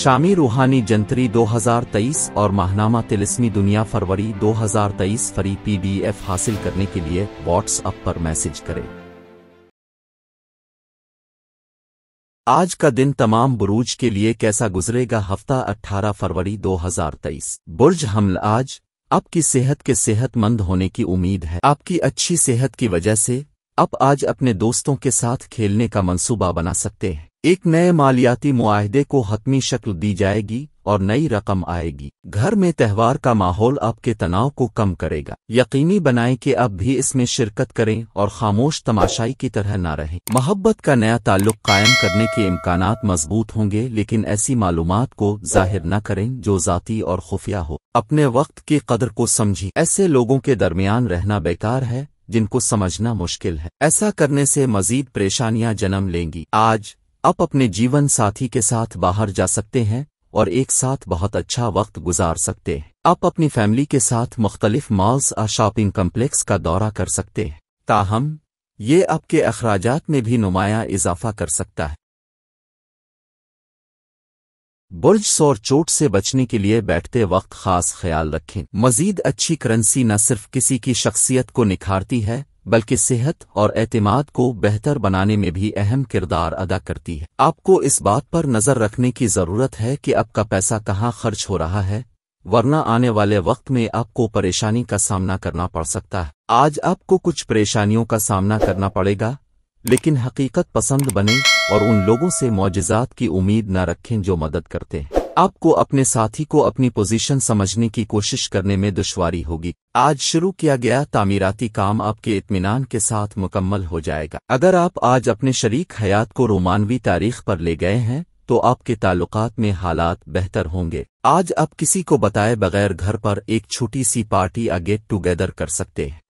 शामी रूहानी जंतरी 2023 और माहनामा तिलस्मी दुनिया फरवरी 2023 फरी पीडीएफ हासिल करने के लिए व्हाट्सअप पर मैसेज करें आज का दिन तमाम बुरूज के लिए कैसा गुजरेगा हफ्ता 18 फरवरी 2023 बुर्ज हमल आज आपकी सेहत के सेहतमंद होने की उम्मीद है आपकी अच्छी सेहत की वजह से आप आज अपने दोस्तों के साथ खेलने का मंसूबा बना सकते हैं एक नए मालियाती मुआहदे को हतमी शक्ल दी जाएगी और नई रकम आएगी घर में त्यौहार का माहौल आपके तनाव को कम करेगा यकीनी बनाएं कि अब भी इसमें शिरकत करें और खामोश तमाशाई की तरह ना रहें मोहब्बत का नया ताल्लुक कायम करने के इम्कान मजबूत होंगे लेकिन ऐसी मालूम को जाहिर न करें जो जाती और खुफिया हो अपने वक्त की कदर को समझी ऐसे लोगों के दरमियान रहना बेकार है जिनको समझना मुश्किल है ऐसा करने से मजीद परेशानियां जन्म लेंगी आज आप अपने जीवन साथी के साथ बाहर जा सकते हैं और एक साथ बहुत अच्छा वक्त गुजार सकते हैं आप अपनी फैमिली के साथ मुख्तलिफ मॉल्स और शॉपिंग कम्प्लेक्स का दौरा कर सकते हैं ताहम ये आपके अखराज में भी नुमाया इजाफा कर सकता है बुर्ज सौर चोट से बचने के लिए बैठते वक्त खास ख्याल रखें मजीद अच्छी करेंसी न सिर्फ किसी की शख्सियत को निखारती है बल्कि सेहत और एतमाद को बेहतर बनाने में भी अहम किरदार अदा करती है आपको इस बात पर नज़र रखने की ज़रूरत है कि आपका पैसा कहाँ खर्च हो रहा है वरना आने वाले वक्त में आपको परेशानी का सामना करना पड़ सकता है आज आपको कुछ परेशानियों का सामना करना पड़ेगा लेकिन हकीकत पसंद बने और उन लोगों से मुआजात की उम्मीद न रखें जो मदद करते हैं आपको अपने साथी को अपनी पोजीशन समझने की कोशिश करने में दुश्वारी होगी आज शुरू किया गया तामीराती काम आपके इत्मीनान के साथ मुकम्मल हो जाएगा अगर आप आज अपने शरीक हयात को रोमानवी तारीख पर ले गए हैं तो आपके ताल्लुकात में हालात बेहतर होंगे आज आप किसी को बताए बगैर घर पर एक छोटी सी पार्टी या गेट टुगेदर कर सकते हैं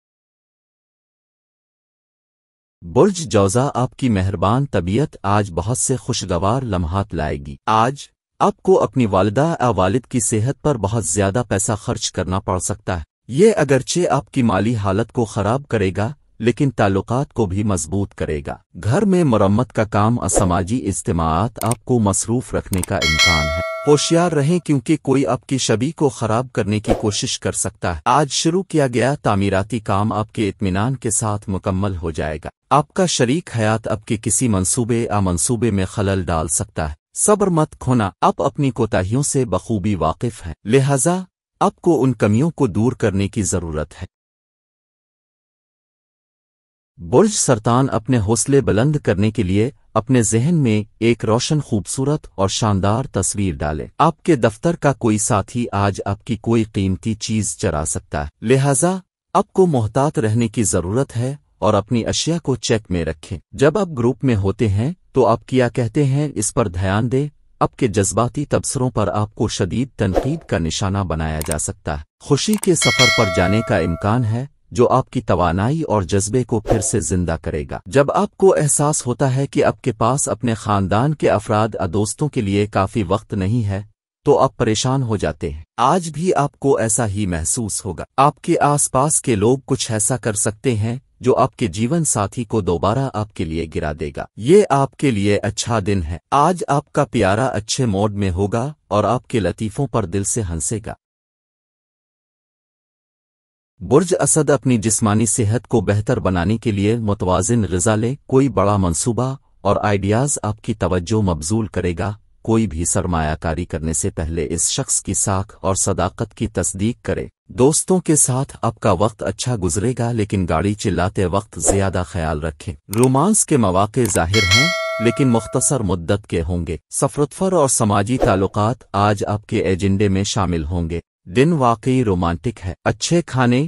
बुर्ज जौजा आपकी मेहरबान तबीयत आज बहुत से खुशगवार लम्हात लाएगी आज आपको अपनी वालदा या वालिद की सेहत पर बहुत ज्यादा पैसा खर्च करना पड़ सकता है ये अगरचे आपकी माली हालत को खराब करेगा लेकिन ताल्लुकात को भी मजबूत करेगा घर में मरम्मत का काम और समाजी इज्तमात आपको मसरूफ रखने का इम्कान है होशियार रहें क्योंकि कोई आपकी छवि को खराब करने की कोशिश कर सकता है आज शुरू किया गया तामीराती काम आपके इत्मीनान के साथ मुकम्मल हो जाएगा आपका शरीक हयात आपके किसी मंसूबे या मंसूबे में खलल डाल सकता है सब्र मत खोना आप अपनी कोताहियों से बखूबी वाकिफ हैं लिहाजा आपको उन कमियों को दूर करने की ज़रूरत है बुर्ज सरतान अपने हौसले बुलंद करने के लिए अपने जहन में एक रोशन खूबसूरत और शानदार तस्वीर डालें आपके दफ्तर का कोई साथी आज आपकी कोई कीमती चीज चरा सकता है लिहाजा आपको मोहतात रहने की जरूरत है और अपनी अशिया को चेक में रखें जब आप ग्रुप में होते हैं तो आप किया कहते हैं इस पर ध्यान दें आपके जज्बाती तबसरों पर आपको शदीद तनकीद का निशाना बनाया जा सकता है खुशी के सफर पर जाने का इम्कान है जो आपकी तवानाई और जज्बे को फिर से जिंदा करेगा जब आपको एहसास होता है कि आपके पास अपने खानदान के अफराद दोस्तों के लिए काफी वक्त नहीं है तो आप परेशान हो जाते हैं आज भी आपको ऐसा ही महसूस होगा आपके आसपास के लोग कुछ ऐसा कर सकते हैं जो आपके जीवन साथी को दोबारा आपके लिए गिरा देगा ये आपके लिए अच्छा दिन है आज आपका प्यारा अच्छे मोड में होगा और आपके लतीफों पर दिल से हंसेगा बुर्ज असद अपनी जिस्मानी सेहत को बेहतर बनाने के लिए मुतवाजन रजा ले कोई बड़ा मंसूबा और आइडियाज़ आपकी तवज्जो मबजूल करेगा कोई भी सरमायाकारी करने से पहले इस शख्स की साख और सदाकत की तस्दीक करे दोस्तों के साथ आपका वक्त अच्छा गुजरेगा लेकिन गाड़ी चिल्लाते वक्त ज्यादा ख्याल रखें रोमांस के मौाक़े जाहिर हैं लेकिन मुख्तसर मुद्दत के होंगे सफरतफर और समाजी ताल्लुक आज आपके एजेंडे में शामिल होंगे दिन वाकई रोमांटिक है अच्छे खाने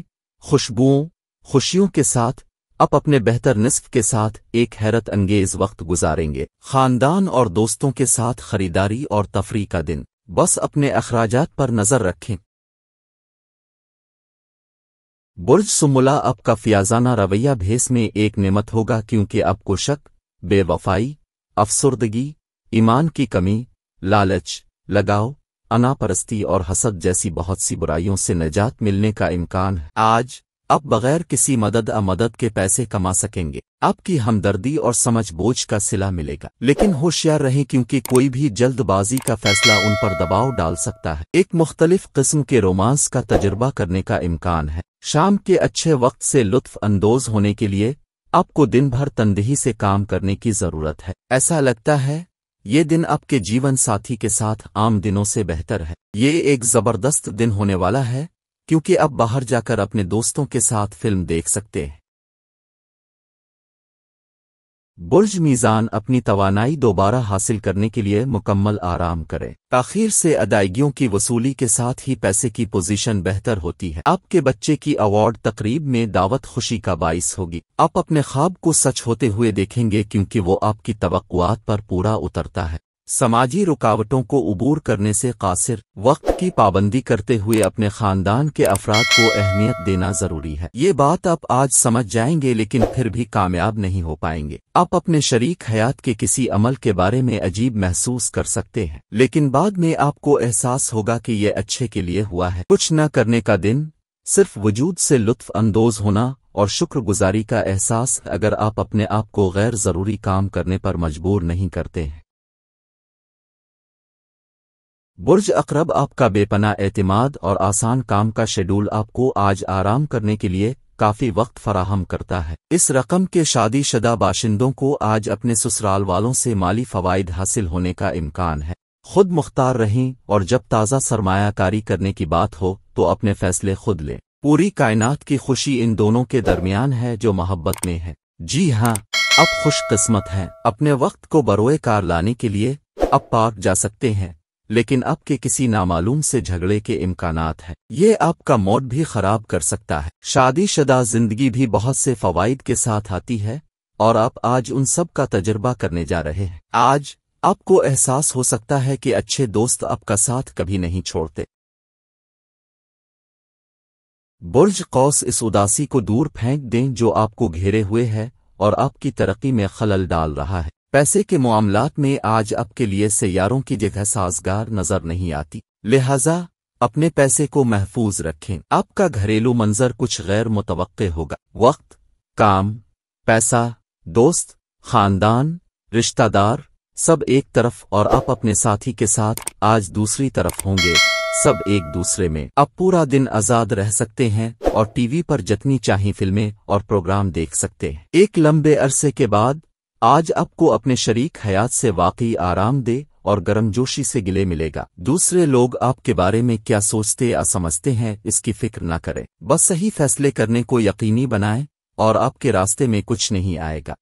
खुशबुओं खुशियों के साथ आप अपने बेहतर निस्फ के साथ एक हैरत अंगेज वक्त गुजारेंगे खानदान और दोस्तों के साथ खरीदारी और तफरी का दिन बस अपने अखराज पर नज़र रखें बुर्ज सुमुला आपका फियाजाना रवैया भेस में एक नेमत होगा क्योंकि आपको शक बेवफाई अफसरदगी ईमान की कमी लालच लगाव अनापरस्ती और हसद जैसी बहुत सी बुराइयों से निजात मिलने का इम्कान है आज अब बगैर किसी मदद अ मदद के पैसे कमा सकेंगे आपकी हमदर्दी और समझ बोझ का सिला मिलेगा लेकिन होशियार रहें क्योंकि कोई भी जल्दबाजी का फैसला उन पर दबाव डाल सकता है एक मुख्तलिफ किस्म के रोमांस का तजुर्बा करने का इम्कान है शाम के अच्छे वक्त से लुत्फ अंदोज होने के लिए आपको दिन भर तंदही से काम करने की जरूरत है ऐसा लगता है ये दिन आपके जीवन साथी के साथ आम दिनों से बेहतर है ये एक जबरदस्त दिन होने वाला है क्योंकि अब बाहर जाकर अपने दोस्तों के साथ फिल्म देख सकते हैं बुर्ज मीज़ान अपनी तवानाई दोबारा हासिल करने के लिए मुकम्मल आराम करें ताखिर से अदायगियों की वसूली के साथ ही पैसे की पोजीशन बेहतर होती है आपके बच्चे की अवार्ड तकरीब में दावत खुशी का बायस होगी आप अपने ख्वाब को सच होते हुए देखेंगे क्योंकि वो आपकी तवक्कुआत पर पूरा उतरता है समाजी रुकावटों को अबूर करने से कासिर वक्त की पाबंदी करते हुए अपने खानदान के अफराद को अहमियत देना जरूरी है ये बात आप आज समझ जाएंगे लेकिन फिर भी कामयाब नहीं हो पाएंगे आप अपने शरीक हयात के किसी अमल के बारे में अजीब महसूस कर सकते हैं लेकिन बाद में आपको एहसास होगा कि ये अच्छे के लिए हुआ है कुछ न करने का दिन सिर्फ वजूद से लुत्फ अंदोज होना और शुक्रगुजारी का एहसास अगर आप अपने आप को गैर ज़रूरी काम करने पर मजबूर नहीं करते हैं बुर्ज अकरब आपका बेपना एतमाद और आसान काम का शेड्यूल आपको आज आराम करने के लिए काफी वक्त फराहम करता है इस रकम के शादी शुदा बाशिंदों को आज अपने ससुराल वालों से माली फवायद हासिल होने का इम्कान है खुद मुख्तार रहें और जब ताज़ा सरमायाकारी करने की बात हो तो अपने फैसले खुद लें पूरी कायनात की खुशी इन दोनों के दरमियान है जो मोहब्बत में है जी हाँ अब खुशकस्मत हैं अपने वक्त को बरोए कार लाने के लिए अब पार्क जा सकते हैं लेकिन अब के किसी नामालूम से झगड़े के इम्कानात हैं ये आपका मौत भी खराब कर सकता है शादीशुदा जिंदगी भी बहुत से फवाइद के साथ आती है और आप आज उन सब का तजर्बा करने जा रहे हैं आज आपको एहसास हो सकता है कि अच्छे दोस्त आपका साथ कभी नहीं छोड़ते बुर्ज कौस इस उदासी को दूर फेंक दें जो आपको घेरे हुए है और आपकी तरक्की में खलल डाल रहा है पैसे के मामलात में आज आपके लिए सैारों की जगह साजगार नजर नहीं आती लिहाजा अपने पैसे को महफूज रखें आपका घरेलू मंजर कुछ गैर मुतव होगा वक्त काम पैसा दोस्त खानदान रिश्तेदार सब एक तरफ और आप अपने साथी के साथ आज दूसरी तरफ होंगे सब एक दूसरे में आप पूरा दिन आजाद रह सकते हैं और टीवी पर जितनी चाहे फिल्में और प्रोग्राम देख सकते हैं एक लंबे अरसे के बाद आज आपको अपने शरीक हयात से वाकई आराम दे और गर्मजोशी से गिले मिलेगा दूसरे लोग आपके बारे में क्या सोचते या समझते हैं इसकी फिक्र न करें बस सही फैसले करने को यकीनी बनाएं और आपके रास्ते में कुछ नहीं आएगा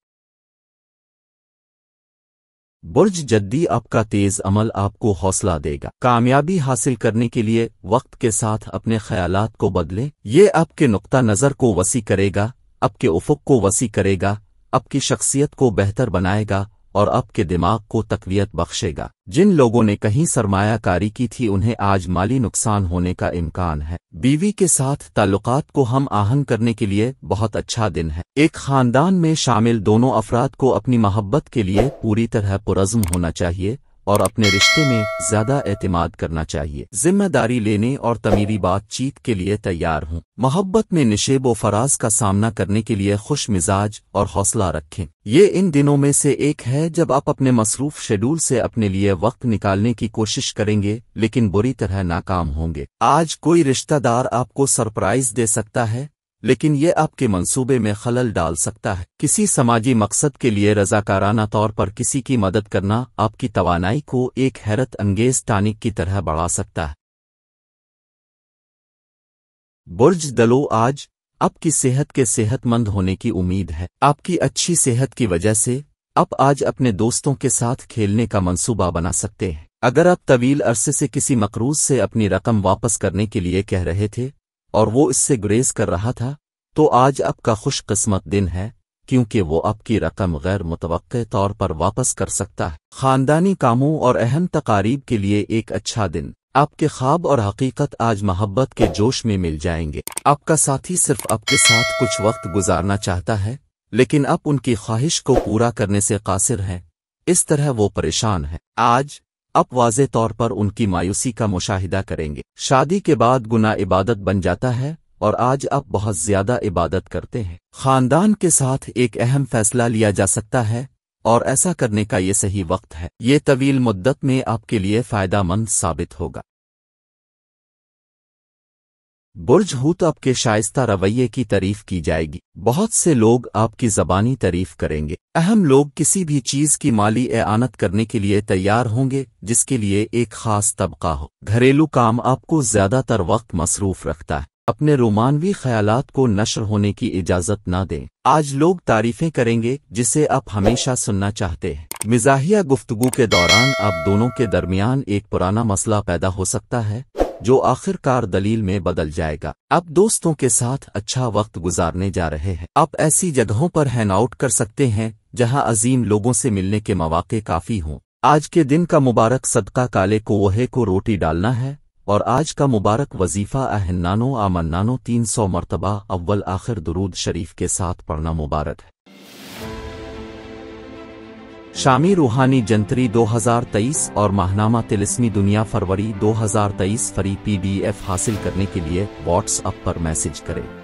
बुर्ज जद्दी आपका तेज अमल आपको हौसला देगा कामयाबी हासिल करने के लिए वक्त के साथ अपने ख्यालात को बदलें ये आपके नुक्ता नज़र को वसी करेगा आपके उफुक को वसी करेगा आपकी शख्सियत को बेहतर बनाएगा और आपके दिमाग को तकवीत बख्शेगा जिन लोगों ने कहीं सरमायाकारी की थी उन्हें आज माली नुकसान होने का इम्कान है बीवी के साथ ताल्लुकात को हम आहंग करने के लिए बहुत अच्छा दिन है एक खानदान में शामिल दोनों अफराद को अपनी मोहब्बत के लिए पूरी तरह पुरज्म होना चाहिए और अपने रिश्ते में ज्यादा एतमाद करना चाहिए जिम्मेदारी लेने और तमीरी बातचीत के लिए तैयार हूँ मोहब्बत में निशेब व फराज का सामना करने के लिए खुश मिजाज और हौसला रखें ये इन दिनों में से एक है जब आप अपने मसरूफ शेड्यूल से अपने लिए वक्त निकालने की कोशिश करेंगे लेकिन बुरी तरह नाकाम होंगे आज कोई रिश्तेदार आपको सरप्राइज दे सकता है लेकिन ये आपके मंसूबे में खलल डाल सकता है किसी समाजी मकसद के लिए रजाकाराना तौर पर किसी की मदद करना आपकी तवानाई को एक हैरत अंगेज टानिक की तरह बढ़ा सकता है बुर्ज दलो आज आपकी सेहत के सेहतमंद होने की उम्मीद है आपकी अच्छी सेहत की वजह से आप आज अपने दोस्तों के साथ खेलने का मंसूबा बना सकते हैं अगर आप तवील अरसे से किसी मकरूज से अपनी रकम वापस करने के लिए कह रहे थे और वो इससे गुरेज कर रहा था तो आज आपका खुशकस्मत दिन है क्योंकि वो आपकी रकम गैर मुतव तौर पर वापस कर सकता है खानदानी कामों और अहम तकारीब के लिए एक अच्छा दिन आपके ख्वाब और हकीकत आज मोहब्बत के जोश में मिल जाएंगे आपका साथी सिर्फ आपके साथ कुछ वक्त गुजारना चाहता है लेकिन आप उनकी ख्वाहिश को पूरा करने से कासिर हैं इस तरह वो परेशान है आज आप वाजे तौर पर उनकी मायूसी का मुशाहिदा करेंगे शादी के बाद गुना इबादत बन जाता है और आज आप बहुत ज्यादा इबादत करते हैं खानदान के साथ एक अहम फैसला लिया जा सकता है और ऐसा करने का ये सही वक्त है ये तवील मुद्दत में आपके लिए फायदा मंद साबित होगा बुर्ज हूत तो आपके शायस्ता रवैये की तारीफ की जाएगी बहुत से लोग आपकी जबानी तारीफ करेंगे अहम लोग किसी भी चीज की माली एआनत करने के लिए तैयार होंगे जिसके लिए एक खास तबका हो घरेलू काम आपको ज्यादातर वक्त मसरूफ रखता है अपने रोमानवी ख्याल को नश्र होने की इजाज़त न दें आज लोग तारीफें करेंगे जिसे आप हमेशा सुनना चाहते हैं मिजाहिया गुफ्तगु के दौरान आप दोनों के दरमियान एक पुराना मसला पैदा हो सकता है जो आखिरकार दलील में बदल जाएगा आप दोस्तों के साथ अच्छा वक्त गुजारने जा रहे हैं आप ऐसी जगहों पर हैन आउट कर सकते हैं जहां अजीम लोगों से मिलने के मौाक़े काफ़ी हों आज के दिन का मुबारक सदका काले को वहे को रोटी डालना है और आज का मुबारक वजीफ़ा अहन्नानो आमन्नानो तीन सौ मरतबा अव्वल आखिर दरूद शरीफ के साथ पढ़ना मुबारक है शामी रूहानी जंतरी 2023 और माहनामा तिलस्मी दुनिया फरवरी 2023 फरी पीडीएफ हासिल करने के लिए व्हाट्सएप पर मैसेज करें